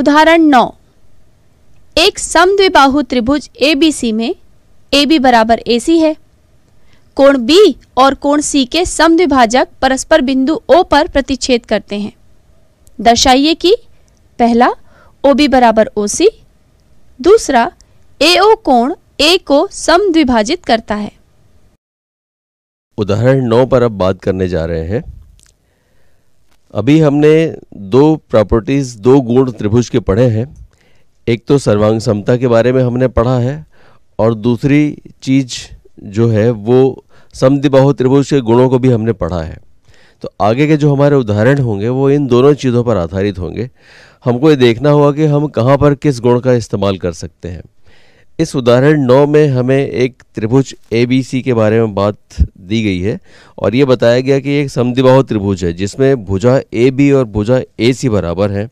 उदाहरण नौ एक समद्विबाहु त्रिभुज एबीसी में ए बी बराबर ए सी है कोण बी और कोण सी के समद्विभाजक परस्पर बिंदु ओ पर प्रतिच्छेद करते हैं दर्शाइए कि पहला ओ बी बराबर ओ सी दूसरा ए ओ कोण ए को समद्विभाजित करता है उदाहरण नौ पर अब बात करने जा रहे हैं अभी हमने दो प्रॉपर्टीज़ दो गुण त्रिभुज के पढ़े हैं एक तो सर्वांग समता के बारे में हमने पढ़ा है और दूसरी चीज़ जो है वो समदिबाहु त्रिभुज के गुणों को भी हमने पढ़ा है तो आगे के जो हमारे उदाहरण होंगे वो इन दोनों चीज़ों पर आधारित होंगे हमको ये देखना होगा कि हम कहाँ पर किस गुण का इस्तेमाल कर सकते हैं इस उदाहरण नौ में हमें एक त्रिभुज ए बी सी के बारे में बात दी गई है और ये बताया गया कि एक समदिबाहु त्रिभुज है जिसमें भुजा ए बी और भुजा ए सी बराबर है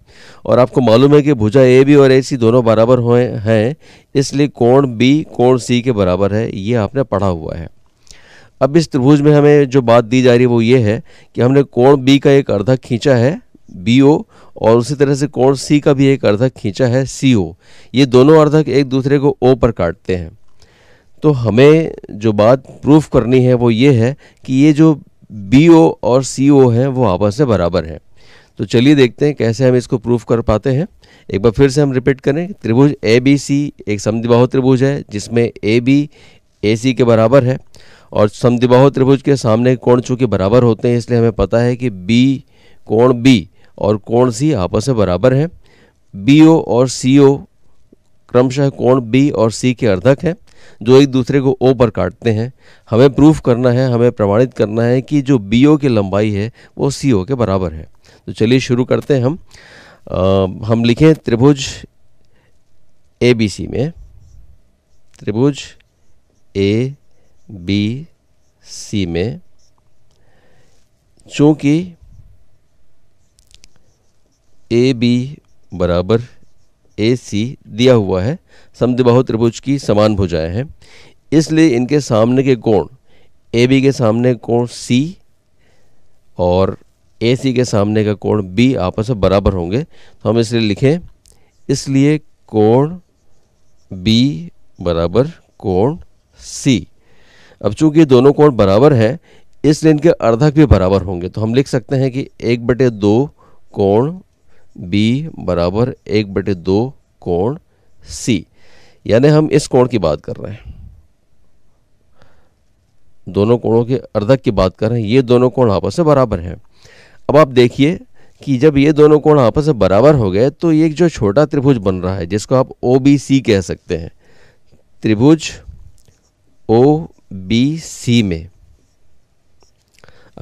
और आपको मालूम है कि भुजा ए बी और ए सी दोनों बराबर हुए हैं इसलिए कोण बी कोण सी के बराबर है ये आपने पढ़ा हुआ है अब इस त्रिभुज में हमें जो बात दी जा रही है वो ये है कि हमने कोण बी का एक अर्धक खींचा है बी ओ और उसी तरह से कोण सी का भी एक अर्धक खींचा है सी ओ ये दोनों अर्धक एक दूसरे को ओ पर काटते हैं तो हमें जो बात प्रूफ करनी है वो ये है कि ये जो बी ओ और सी ओ हैं वो आपस में बराबर हैं तो चलिए देखते हैं कैसे हम इसको प्रूफ कर पाते हैं एक बार फिर से हम रिपीट करें त्रिभुज ए बी सी एक समद्विबाहु त्रिभुज है जिसमें ए बी ए सी के बराबर है और समद्विबाहु त्रिभुज के सामने कोण चूँकि बराबर होते हैं इसलिए हमें पता है कि बी कोण बी और कोण सी आपस में बराबर हैं बी ओ और सी ओ क्रमशः कोण बी और सी के अर्धक हैं जो एक दूसरे को ओ पर काटते हैं हमें प्रूफ करना है हमें प्रमाणित करना है कि जो बी ओ की लंबाई है वो सी ओ के बराबर है तो चलिए शुरू करते हैं हम आ, हम लिखें त्रिभुज ए बी सी में त्रिभुज ए बी सी में चूंकि ए बी बराबर ए सी दिया हुआ है समद्विबाहु त्रिभुज की समान भुजाएं हैं इसलिए इनके सामने के कोण ए बी के सामने कोण सी और ए सी के सामने का कोण बी आपस में बराबर होंगे तो हम इसलिए लिखें इसलिए कोण बी बराबर कोण सी अब चूंकि दोनों कोण बराबर हैं इसलिए इनके अर्धक भी बराबर होंगे तो हम लिख सकते हैं कि एक बटे दो कोण बी बराबर एक बटे दो कोण सी यानी हम इस कोण की बात कर रहे हैं दोनों कोणों के अर्धक की बात कर रहे हैं ये दोनों कोण आपस में बराबर हैं अब आप देखिए कि जब ये दोनों कोण आपस में बराबर हो गए तो ये जो छोटा त्रिभुज बन रहा है जिसको आप ओ बी सी कह सकते हैं त्रिभुज ओ बी सी में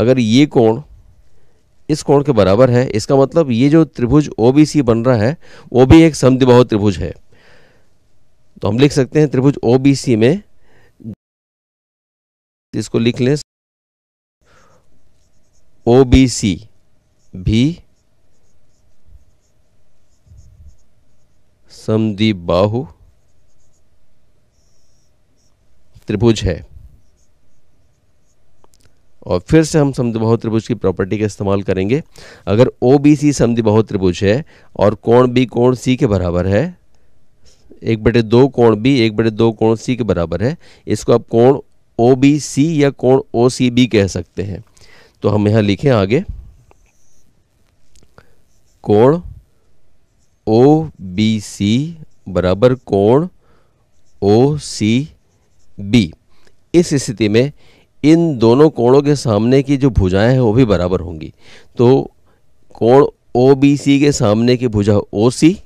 अगर ये कोण इस कोण के बराबर है इसका मतलब ये जो त्रिभुज ओ बन रहा है वो भी एक समद्विबाहु त्रिभुज है तो हम लिख सकते हैं त्रिभुज ओ में इसको लिख लें ओ भी समद्विबाहु त्रिभुज है और फिर से हम समद्विबाहु त्रिभुज की प्रॉपर्टी का इस्तेमाल करेंगे अगर ओ बी सी समद्विबाहु त्रिभुज है और कोण बी कोण सी के बराबर है एक बटे दो कोण बी एक बटे दो कोण सी के बराबर है इसको आप कोण ओ बी सी या कोण ओ सी बी कह सकते हैं तो हम यहाँ लिखें आगे कोण ओ बी सी बराबर कोण ओ सी बी इस स्थिति में इन दोनों कोणों के सामने की जो भुजाएं हैं वो भी बराबर होंगी तो कोण ओ बी सी के सामने की भुजा ओ सी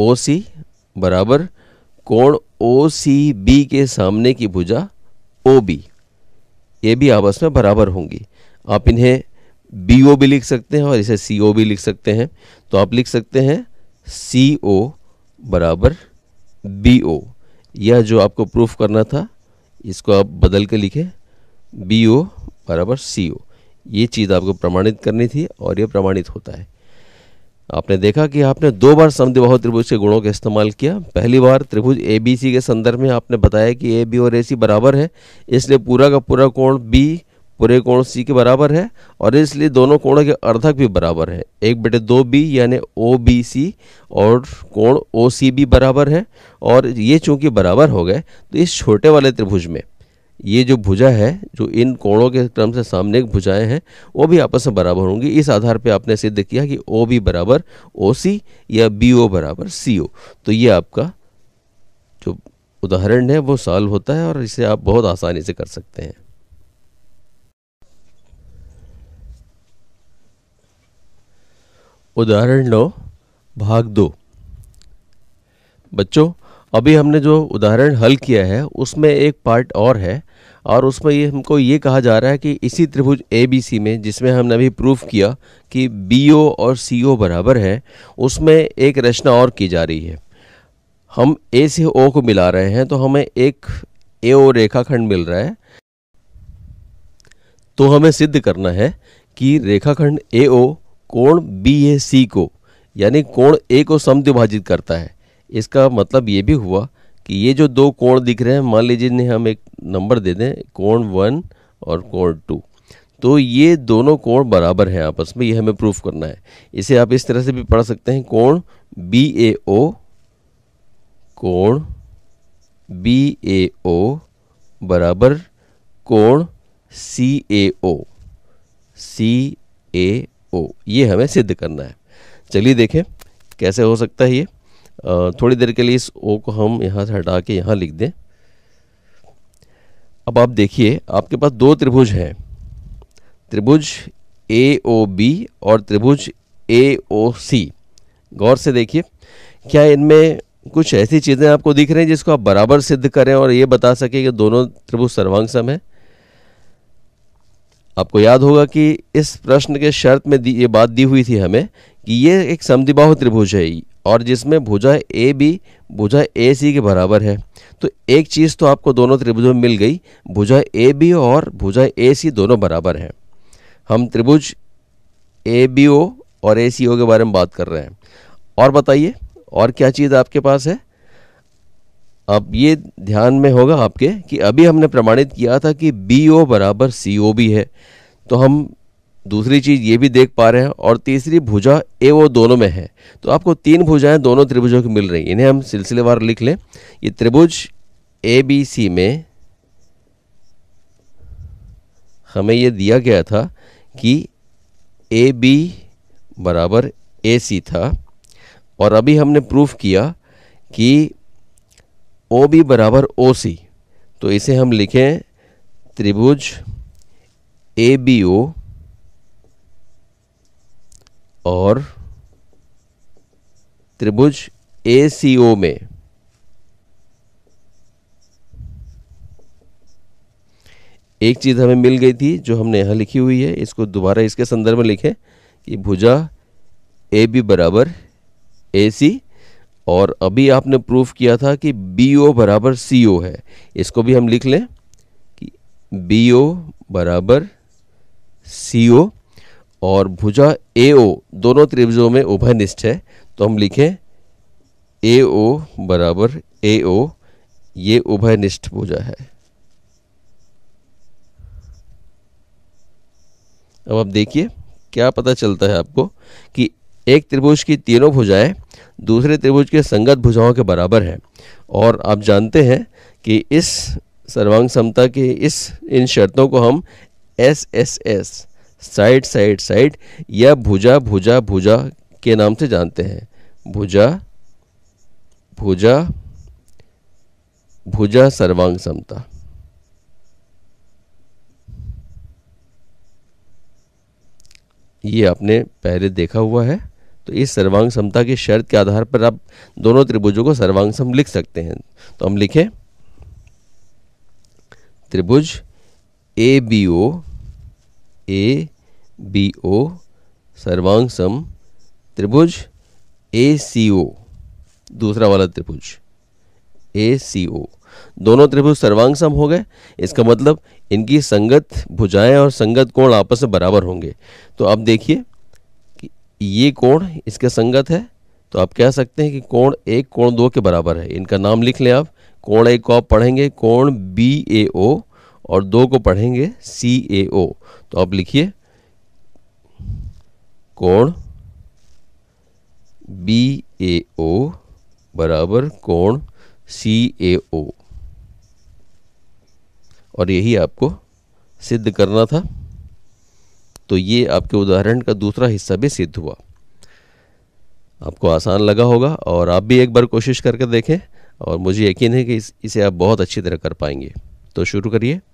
ओ सी बराबर कोण ओ सी बी के सामने की भुजा ओ बी ये भी आपस में बराबर होंगी आप इन्हें बी ओ भी लिख सकते हैं और इसे सी ओ भी लिख सकते हैं तो आप लिख सकते हैं सी ओ बराबर बी ओ यह जो आपको प्रूफ करना था इसको आप बदल के लिखें बी ओ बराबर सी ओ ये चीज़ आपको प्रमाणित करनी थी और ये प्रमाणित होता है आपने देखा कि आपने दो बार समद्विबाहु त्रिभुज के गुणों का इस्तेमाल किया पहली बार त्रिभुज ए बी सी के संदर्भ में आपने बताया कि ए बी और ए सी बराबर है इसलिए पूरा का पूरा कोण बी पूरे कोण सी के बराबर है और इसलिए दोनों कोणों के अर्धक भी बराबर है एक बटे दो बी यानी ओ बी सी और कोण ओ सी भी बराबर है और ये चूंकि बराबर हो गए तो इस छोटे वाले त्रिभुज में ये जो भुजा है जो इन कोणों के क्रम से सामने भुजाएं हैं वो भी आपस में बराबर होंगी इस आधार पे आपने सिद्ध किया कि ओ बी बराबर ओ सी या बी ओ बराबर सी ओ तो ये आपका जो उदाहरण है वो सॉल्व होता है और इसे आप बहुत आसानी से कर सकते हैं उदाहरण लो भाग दो बच्चों अभी हमने जो उदाहरण हल किया है उसमें एक पार्ट और है और उसमें ये हमको ये कहा जा रहा है कि इसी त्रिभुज ए बी सी में जिसमें हमने अभी प्रूफ किया कि बी ओ और सी ओ बराबर है उसमें एक रचना और की जा रही है हम ए से ओ को मिला रहे हैं तो हमें एक ए ओ रेखाखंड मिल रहा है तो हमें सिद्ध करना है कि रेखाखंड ए ओ कोण बी ए सी को यानी कोण ए को समद्विभाजित करता है इसका मतलब ये भी हुआ कि ये जो दो कोण दिख रहे हैं मान लीजिए ने हम एक नंबर दे दें कोण वन और कोण टू तो ये दोनों कोण बराबर हैं आपस में ये हमें प्रूफ करना है इसे आप इस तरह से भी पढ़ सकते हैं कोण बी ए ओ कोण बी ए ओ बराबर कोण सी ए ओ सी ए ओ ये हमें सिद्ध करना है चलिए देखें कैसे हो सकता है ये थोड़ी देर के लिए इस ओ को हम यहाँ से हटा के यहाँ लिख दें अब आप देखिए आपके पास दो त्रिभुज हैं त्रिभुज ए ओ बी और त्रिभुज ए ओ सी गौर से देखिए क्या इनमें कुछ ऐसी चीज़ें आपको दिख रही हैं जिसको आप बराबर सिद्ध करें और ये बता सकें कि दोनों त्रिभुज सर्वांग सम है आपको याद होगा कि इस प्रश्न के शर्त में दी ये बात दी हुई थी हमें कि ये एक समदिबाहु त्रिभुज है और जिसमें भुजा ए बी भुजा ए सी के बराबर है तो एक चीज़ तो आपको दोनों त्रिभुजों में मिल गई भुजा ए बी और भुजा ए सी दोनों बराबर हैं हम त्रिभुज ए बी ओ और ए सी ओ के बारे में बात कर रहे हैं और बताइए और क्या चीज़ आपके पास है अब ये ध्यान में होगा आपके कि अभी हमने प्रमाणित किया था कि बी ओ बराबर सी ओ बी है तो हम दूसरी चीज़ ये भी देख पा रहे हैं और तीसरी भुजा ए वो दोनों में है तो आपको तीन भुजाएं दोनों त्रिभुजों की मिल रही इन्हें हम सिलसिलेवार लिख लें ये त्रिभुज ए बी सी में हमें ये दिया गया था कि ए बी बराबर ए सी था और अभी हमने प्रूफ किया कि ओ बी बराबर ओ सी तो इसे हम लिखें त्रिभुज ए बी ओ और त्रिभुज ए सी ओ में एक चीज़ हमें मिल गई थी जो हमने यहां लिखी हुई है इसको दोबारा इसके संदर्भ में लिखें कि भुजा ए बी बराबर ए सी और अभी आपने प्रूफ किया था कि बी ओ बराबर सी ओ है इसको भी हम लिख लें कि बी ओ बराबर सी ओ और भुजा ए ओ दोनों त्रिभुजों में उभयनिष्ठ है तो हम लिखें ए ओ बराबर ए ओ ये उभयनिष्ठ भुजा है अब आप देखिए क्या पता चलता है आपको कि एक त्रिभुज की तीनों भुजाएं दूसरे त्रिभुज के संगत भुजाओं के बराबर है और आप जानते हैं कि इस सर्वांग समता के इस इन शर्तों को हम S S S side side side या भुजा भुजा भुजा के नाम से जानते हैं भुजा भुजा भुजा सर्वांग समता ये आपने पहले देखा हुआ है तो इस सर्वांग समता की शर्त के आधार पर आप दोनों त्रिभुजों को सर्वांग सम लिख सकते हैं तो हम लिखें त्रिभुज A B O A B O सर्वांग सम त्रिभुज ए सी ओ दूसरा वाला त्रिभुज ए सी ओ दोनों त्रिभुज सर्वांग सम हो गए इसका मतलब इनकी संगत भुजाएं और संगत कोण आपस में बराबर होंगे तो अब देखिए ये कोण इसके संगत है तो आप कह सकते हैं कि कोण एक कोण दो के बराबर है इनका नाम लिख लें आप कोण एक को आप पढ़ेंगे कोण बी ए ओ और दो को पढ़ेंगे सी ए ओ तो आप लिखिए कोण बी ए ओ बराबर कोण सी ए ओ और यही आपको सिद्ध करना था तो ये आपके उदाहरण का दूसरा हिस्सा भी सिद्ध हुआ आपको आसान लगा होगा और आप भी एक बार कोशिश करके देखें और मुझे यकीन है कि इस, इसे आप बहुत अच्छी तरह कर पाएंगे तो शुरू करिए